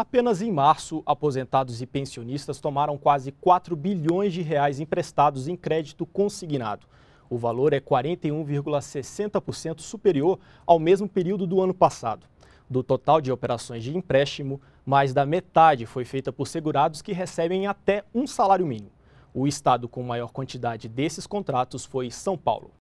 Apenas em março, aposentados e pensionistas tomaram quase 4 bilhões de reais emprestados em crédito consignado. O valor é 41,60% superior ao mesmo período do ano passado. Do total de operações de empréstimo, mais da metade foi feita por segurados que recebem até um salário mínimo. O estado com maior quantidade desses contratos foi São Paulo.